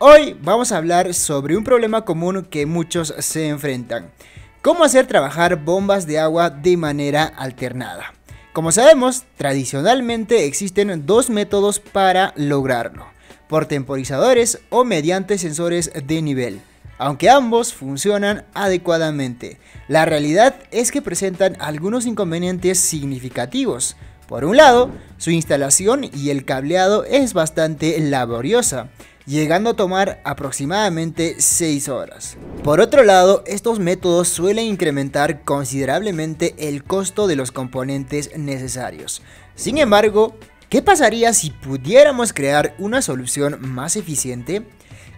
Hoy vamos a hablar sobre un problema común que muchos se enfrentan. ¿Cómo hacer trabajar bombas de agua de manera alternada? Como sabemos, tradicionalmente existen dos métodos para lograrlo, por temporizadores o mediante sensores de nivel, aunque ambos funcionan adecuadamente. La realidad es que presentan algunos inconvenientes significativos. Por un lado, su instalación y el cableado es bastante laboriosa, llegando a tomar aproximadamente 6 horas. Por otro lado, estos métodos suelen incrementar considerablemente el costo de los componentes necesarios. Sin embargo, ¿qué pasaría si pudiéramos crear una solución más eficiente?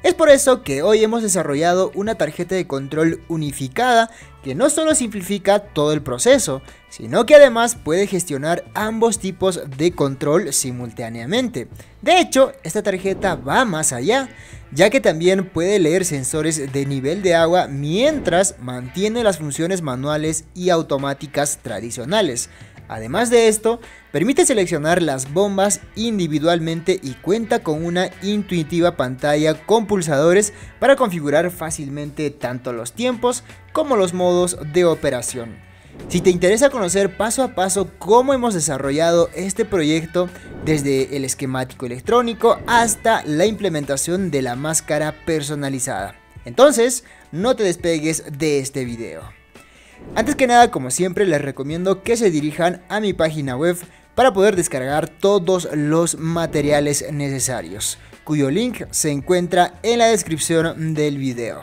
Es por eso que hoy hemos desarrollado una tarjeta de control unificada que no solo simplifica todo el proceso, sino que además puede gestionar ambos tipos de control simultáneamente. De hecho, esta tarjeta va más allá, ya que también puede leer sensores de nivel de agua mientras mantiene las funciones manuales y automáticas tradicionales. Además de esto, permite seleccionar las bombas individualmente y cuenta con una intuitiva pantalla con pulsadores para configurar fácilmente tanto los tiempos como los modos de operación. Si te interesa conocer paso a paso cómo hemos desarrollado este proyecto, desde el esquemático electrónico hasta la implementación de la máscara personalizada. Entonces, no te despegues de este video. Antes que nada, como siempre, les recomiendo que se dirijan a mi página web para poder descargar todos los materiales necesarios, cuyo link se encuentra en la descripción del video.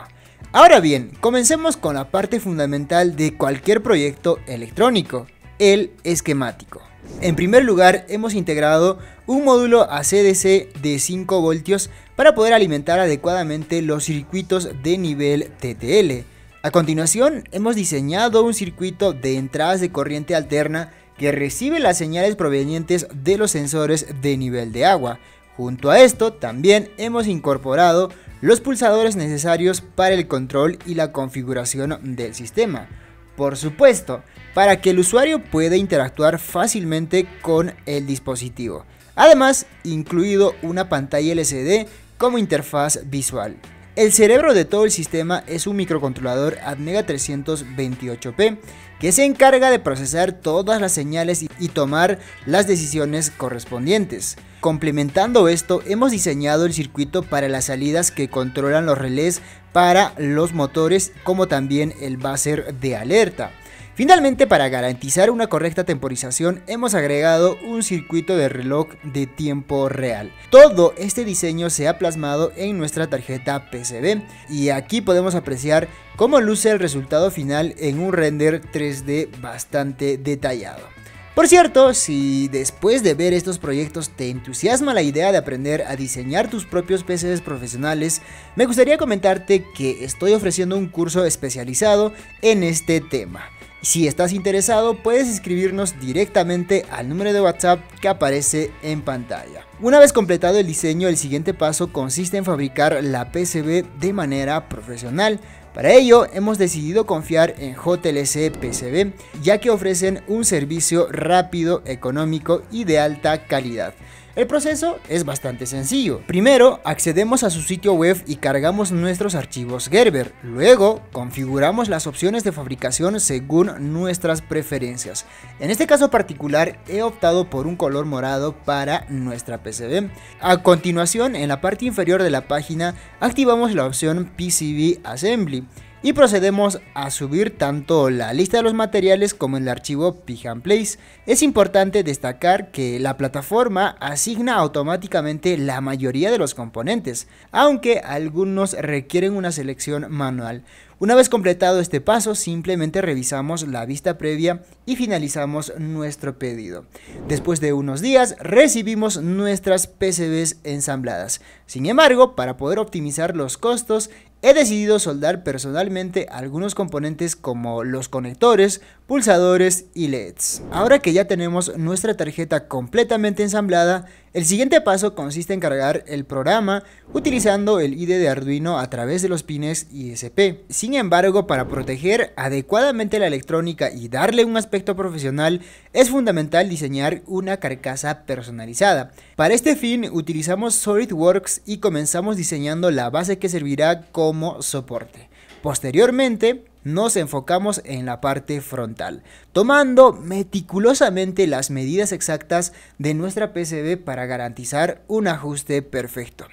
Ahora bien, comencemos con la parte fundamental de cualquier proyecto electrónico, el esquemático. En primer lugar, hemos integrado un módulo ACDC de 5 voltios para poder alimentar adecuadamente los circuitos de nivel TTL. A continuación, hemos diseñado un circuito de entradas de corriente alterna que recibe las señales provenientes de los sensores de nivel de agua, Junto a esto también hemos incorporado los pulsadores necesarios para el control y la configuración del sistema. Por supuesto, para que el usuario pueda interactuar fácilmente con el dispositivo. Además, incluido una pantalla LCD como interfaz visual. El cerebro de todo el sistema es un microcontrolador Admega 328P que se encarga de procesar todas las señales y tomar las decisiones correspondientes. Complementando esto, hemos diseñado el circuito para las salidas que controlan los relés para los motores como también el buzzer de alerta. Finalmente, para garantizar una correcta temporización, hemos agregado un circuito de reloj de tiempo real. Todo este diseño se ha plasmado en nuestra tarjeta PCB y aquí podemos apreciar cómo luce el resultado final en un render 3D bastante detallado. Por cierto, si después de ver estos proyectos te entusiasma la idea de aprender a diseñar tus propios PCBs profesionales, me gustaría comentarte que estoy ofreciendo un curso especializado en este tema. Si estás interesado, puedes escribirnos directamente al número de WhatsApp que aparece en pantalla. Una vez completado el diseño, el siguiente paso consiste en fabricar la PCB de manera profesional para ello, hemos decidido confiar en JLC PCB, ya que ofrecen un servicio rápido, económico y de alta calidad. El proceso es bastante sencillo. Primero, accedemos a su sitio web y cargamos nuestros archivos Gerber. Luego, configuramos las opciones de fabricación según nuestras preferencias. En este caso particular, he optado por un color morado para nuestra PCB. A continuación, en la parte inferior de la página, activamos la opción PCB Assembly y procedemos a subir tanto la lista de los materiales como el archivo and Place. Es importante destacar que la plataforma asigna automáticamente la mayoría de los componentes, aunque algunos requieren una selección manual. Una vez completado este paso, simplemente revisamos la vista previa y finalizamos nuestro pedido. Después de unos días, recibimos nuestras PCBs ensambladas. Sin embargo, para poder optimizar los costos, He decidido soldar personalmente algunos componentes como los conectores, pulsadores y LEDs. Ahora que ya tenemos nuestra tarjeta completamente ensamblada, el siguiente paso consiste en cargar el programa utilizando el IDE de Arduino a través de los pines ISP. Sin embargo, para proteger adecuadamente la electrónica y darle un aspecto profesional, es fundamental diseñar una carcasa personalizada. Para este fin, utilizamos SolidWorks y comenzamos diseñando la base que servirá como como soporte. Posteriormente, nos enfocamos en la parte frontal, tomando meticulosamente las medidas exactas de nuestra PCB para garantizar un ajuste perfecto.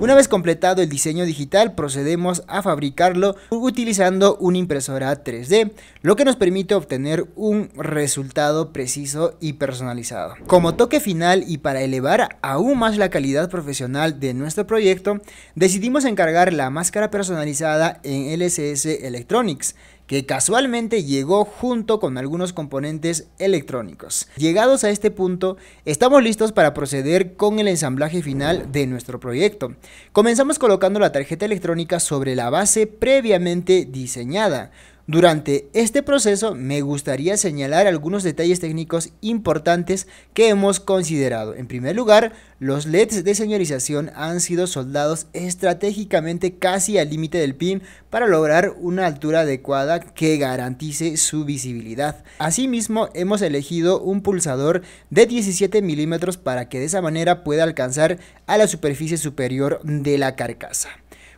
Una vez completado el diseño digital, procedemos a fabricarlo utilizando una impresora 3D, lo que nos permite obtener un resultado preciso y personalizado. Como toque final y para elevar aún más la calidad profesional de nuestro proyecto, decidimos encargar la máscara personalizada en LSS Electronics, que casualmente llegó junto con algunos componentes electrónicos. Llegados a este punto, estamos listos para proceder con el ensamblaje final de nuestro proyecto. Comenzamos colocando la tarjeta electrónica sobre la base previamente diseñada. Durante este proceso me gustaría señalar algunos detalles técnicos importantes que hemos considerado. En primer lugar, los LEDs de señalización han sido soldados estratégicamente casi al límite del pin para lograr una altura adecuada que garantice su visibilidad. Asimismo, hemos elegido un pulsador de 17 milímetros para que de esa manera pueda alcanzar a la superficie superior de la carcasa.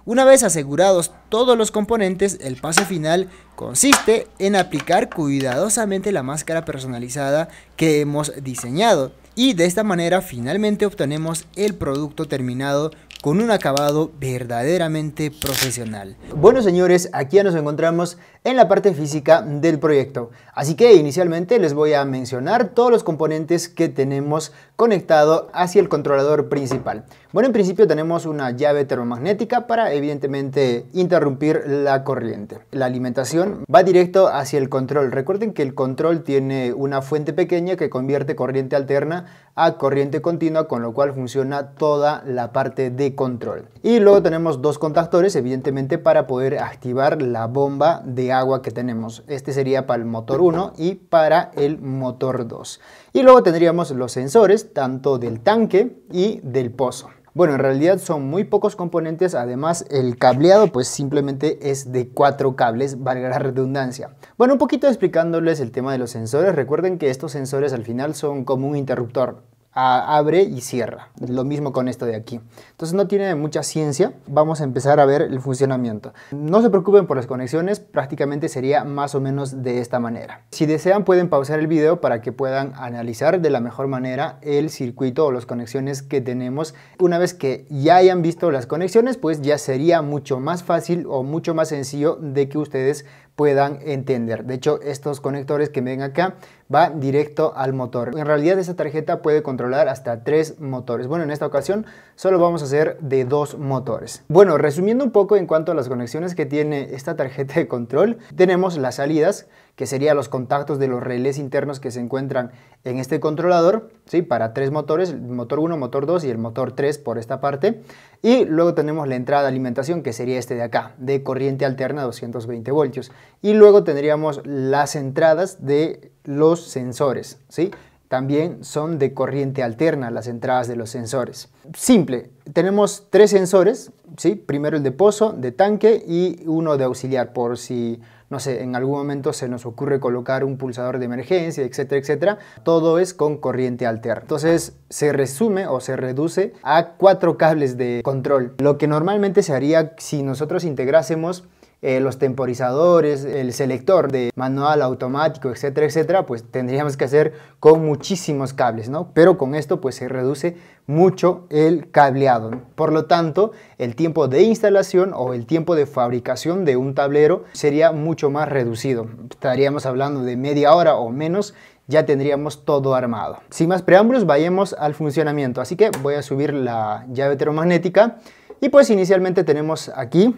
Una vez asegurados todos los componentes, el paso final consiste en aplicar cuidadosamente la máscara personalizada que hemos diseñado y de esta manera finalmente obtenemos el producto terminado con un acabado verdaderamente profesional. Bueno señores, aquí ya nos encontramos en la parte física del proyecto. Así que inicialmente les voy a mencionar todos los componentes que tenemos conectado hacia el controlador principal. Bueno, en principio tenemos una llave termomagnética para evidentemente interrumpir la corriente. La alimentación va directo hacia el control. Recuerden que el control tiene una fuente pequeña que convierte corriente alterna a corriente continua, con lo cual funciona toda la parte de control. Y luego tenemos dos contactores, evidentemente, para poder activar la bomba de agua que tenemos. Este sería para el motor 1 y para el motor 2. Y luego tendríamos los sensores, tanto del tanque y del pozo. Bueno, en realidad son muy pocos componentes, además el cableado pues simplemente es de cuatro cables, valga la redundancia. Bueno, un poquito explicándoles el tema de los sensores, recuerden que estos sensores al final son como un interruptor, abre y cierra. Lo mismo con esto de aquí. Entonces no tiene mucha ciencia. Vamos a empezar a ver el funcionamiento. No se preocupen por las conexiones, prácticamente sería más o menos de esta manera. Si desean pueden pausar el video para que puedan analizar de la mejor manera el circuito o las conexiones que tenemos. Una vez que ya hayan visto las conexiones, pues ya sería mucho más fácil o mucho más sencillo de que ustedes puedan entender. De hecho, estos conectores que ven acá va directo al motor. En realidad esta tarjeta puede controlar hasta tres motores. Bueno, en esta ocasión solo vamos a hacer de dos motores. Bueno, resumiendo un poco en cuanto a las conexiones que tiene esta tarjeta de control, tenemos las salidas que serían los contactos de los relés internos que se encuentran en este controlador, ¿sí? para tres motores, el motor 1, motor 2 y el motor 3 por esta parte. Y luego tenemos la entrada de alimentación, que sería este de acá, de corriente alterna 220 voltios. Y luego tendríamos las entradas de los sensores, ¿sí? También son de corriente alterna las entradas de los sensores. Simple, tenemos tres sensores, ¿sí? primero el de pozo, de tanque y uno de auxiliar por si no sé, en algún momento se nos ocurre colocar un pulsador de emergencia, etcétera, etcétera. Todo es con corriente alterna. Entonces se resume o se reduce a cuatro cables de control. Lo que normalmente se haría si nosotros integrásemos eh, los temporizadores, el selector de manual automático, etcétera, etcétera, pues tendríamos que hacer con muchísimos cables, ¿no? Pero con esto pues se reduce mucho el cableado. Por lo tanto, el tiempo de instalación o el tiempo de fabricación de un tablero sería mucho más reducido. Estaríamos hablando de media hora o menos ya tendríamos todo armado. Sin más preámbulos, vayamos al funcionamiento. Así que voy a subir la llave termomagnética y pues inicialmente tenemos aquí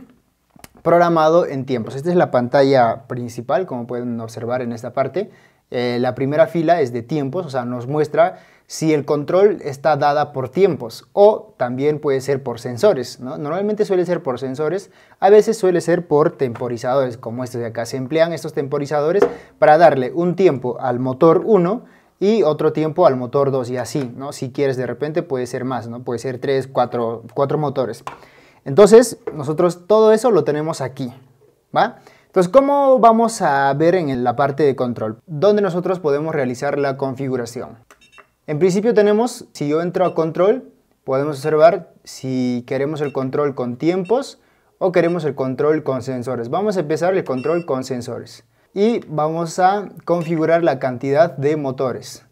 programado en tiempos. Esta es la pantalla principal, como pueden observar en esta parte. Eh, la primera fila es de tiempos, o sea, nos muestra si el control está dada por tiempos o también puede ser por sensores. Normalmente suele ser por sensores, a veces suele ser por temporizadores, como estos de acá. Se emplean estos temporizadores para darle un tiempo al motor 1 y otro tiempo al motor 2 y así, ¿no? Si quieres de repente puede ser más, ¿no? Puede ser 3, 4, 4 motores. Entonces, nosotros todo eso lo tenemos aquí, ¿va? Entonces, ¿cómo vamos a ver en la parte de control? ¿Dónde nosotros podemos realizar la configuración? En principio tenemos, si yo entro a control, podemos observar si queremos el control con tiempos o queremos el control con sensores. Vamos a empezar el control con sensores. Y vamos a configurar la cantidad de motores.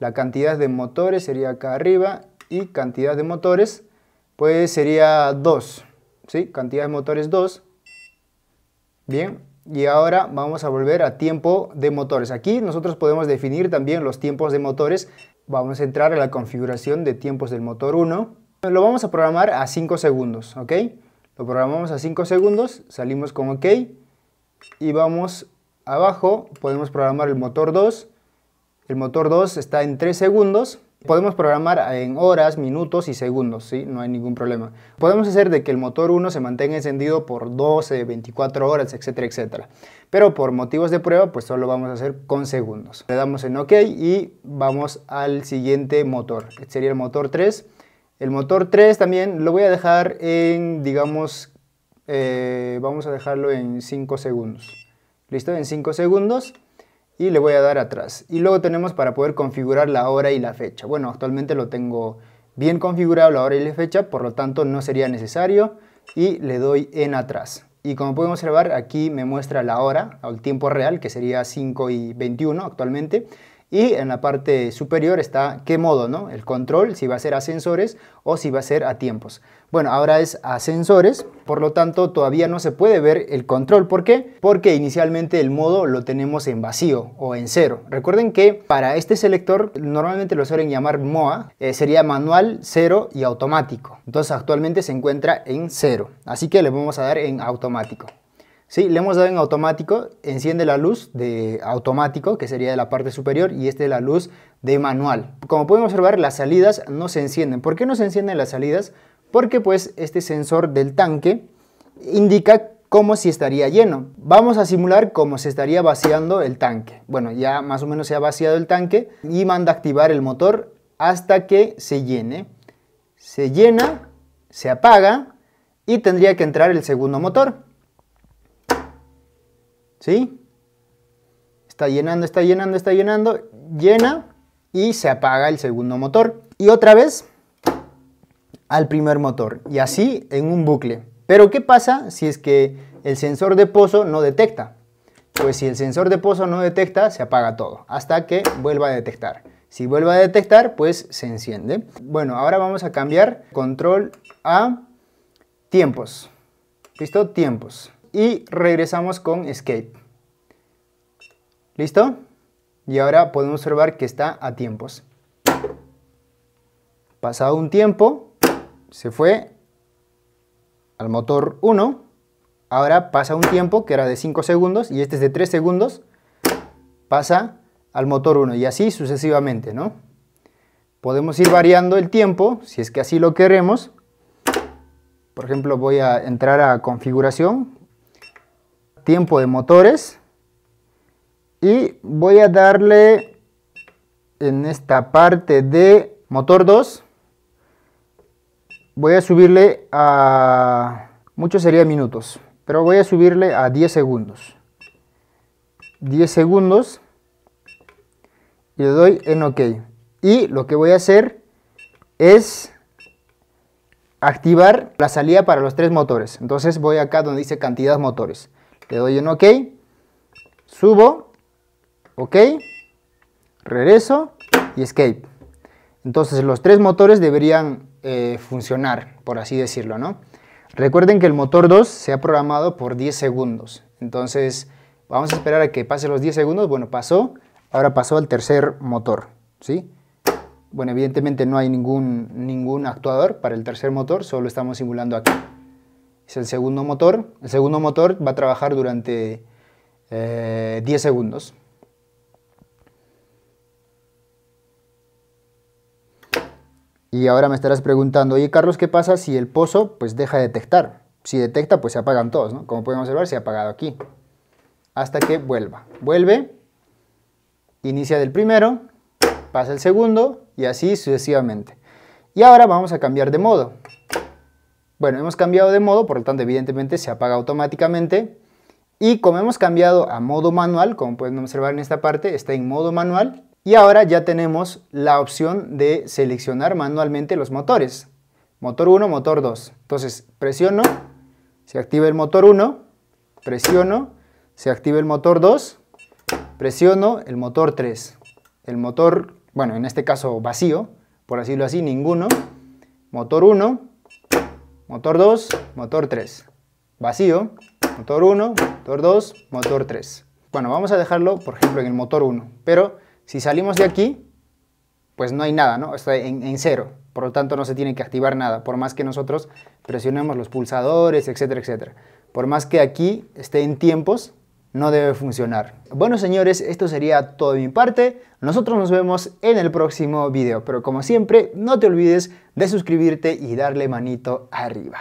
La cantidad de motores sería acá arriba y cantidad de motores pues sería 2, ¿sí? Cantidad de motores 2. Bien, y ahora vamos a volver a tiempo de motores. Aquí nosotros podemos definir también los tiempos de motores. Vamos a entrar a la configuración de tiempos del motor 1. Lo vamos a programar a 5 segundos, ¿ok? Lo programamos a 5 segundos, salimos con OK y vamos abajo, podemos programar el motor 2. El motor 2 está en 3 segundos, Podemos programar en horas, minutos y segundos, ¿sí? No hay ningún problema. Podemos hacer de que el motor 1 se mantenga encendido por 12, 24 horas, etcétera, etcétera. Pero por motivos de prueba, pues solo vamos a hacer con segundos. Le damos en OK y vamos al siguiente motor, que sería el motor 3. El motor 3 también lo voy a dejar en, digamos, eh, vamos a dejarlo en 5 segundos. ¿Listo? En 5 segundos y le voy a dar atrás. Y luego tenemos para poder configurar la hora y la fecha. Bueno, actualmente lo tengo bien configurado la hora y la fecha, por lo tanto no sería necesario y le doy en atrás. Y como pueden observar, aquí me muestra la hora, el tiempo real, que sería 5 y 21 actualmente. Y en la parte superior está qué modo, ¿no? El control, si va a ser ascensores o si va a ser a tiempos. Bueno, ahora es ascensores, por lo tanto todavía no se puede ver el control. ¿Por qué? Porque inicialmente el modo lo tenemos en vacío o en cero. Recuerden que para este selector normalmente lo suelen llamar MOA, eh, sería manual, cero y automático. Entonces actualmente se encuentra en cero, así que le vamos a dar en automático. Si, le hemos dado en automático, enciende la luz de automático, que sería de la parte superior, y esta es la luz de manual. Como pueden observar, las salidas no se encienden. ¿Por qué no se encienden las salidas? Porque pues este sensor del tanque indica como si estaría lleno. Vamos a simular cómo se estaría vaciando el tanque. Bueno, ya más o menos se ha vaciado el tanque y manda a activar el motor hasta que se llene. Se llena, se apaga y tendría que entrar el segundo motor. ¿Sí? Está llenando, está llenando, está llenando, llena y se apaga el segundo motor. Y otra vez al primer motor y así en un bucle. Pero ¿qué pasa si es que el sensor de pozo no detecta? Pues si el sensor de pozo no detecta, se apaga todo hasta que vuelva a detectar. Si vuelva a detectar, pues se enciende. Bueno, ahora vamos a cambiar control a tiempos. ¿Listo? Tiempos y regresamos con escape. ¿Listo? Y ahora podemos observar que está a tiempos. Pasado un tiempo, se fue al motor 1. Ahora pasa un tiempo que era de 5 segundos y este es de 3 segundos. Pasa al motor 1 y así sucesivamente, ¿no? Podemos ir variando el tiempo si es que así lo queremos. Por ejemplo, voy a entrar a configuración, tiempo de motores y voy a darle en esta parte de motor 2 voy a subirle a mucho sería minutos pero voy a subirle a 10 segundos 10 segundos y le doy en ok y lo que voy a hacer es activar la salida para los tres motores entonces voy acá donde dice cantidad motores le doy un OK, subo, OK, regreso y escape. Entonces los tres motores deberían eh, funcionar, por así decirlo, ¿no? Recuerden que el motor 2 se ha programado por 10 segundos, entonces vamos a esperar a que pase los 10 segundos, bueno, pasó, ahora pasó al tercer motor, ¿sí? Bueno, evidentemente no hay ningún, ningún actuador para el tercer motor, solo estamos simulando aquí es el segundo motor. El segundo motor va a trabajar durante 10 eh, segundos. Y ahora me estarás preguntando, oye Carlos, ¿qué pasa si el pozo pues deja de detectar? Si detecta, pues se apagan todos, ¿no? Como podemos observar, se ha apagado aquí. Hasta que vuelva. Vuelve, inicia del primero, pasa el segundo y así sucesivamente. Y ahora vamos a cambiar de modo. Bueno, hemos cambiado de modo, por lo tanto evidentemente se apaga automáticamente. Y como hemos cambiado a modo manual, como pueden observar en esta parte, está en modo manual. Y ahora ya tenemos la opción de seleccionar manualmente los motores. Motor 1, motor 2. Entonces presiono, se activa el motor 1, presiono, se activa el motor 2, presiono el motor 3. El motor, bueno, en este caso vacío, por decirlo así, ninguno. Motor 1, motor 2, motor 3. Vacío, motor 1, motor 2, motor 3. Bueno, vamos a dejarlo, por ejemplo, en el motor 1. Pero si salimos de aquí, pues no hay nada, ¿no? Está en, en cero. Por lo tanto, no se tiene que activar nada, por más que nosotros presionemos los pulsadores, etcétera, etcétera. Por más que aquí esté en tiempos, no debe funcionar. Bueno señores, esto sería todo de mi parte. Nosotros nos vemos en el próximo video, pero como siempre, no te olvides de suscribirte y darle manito arriba.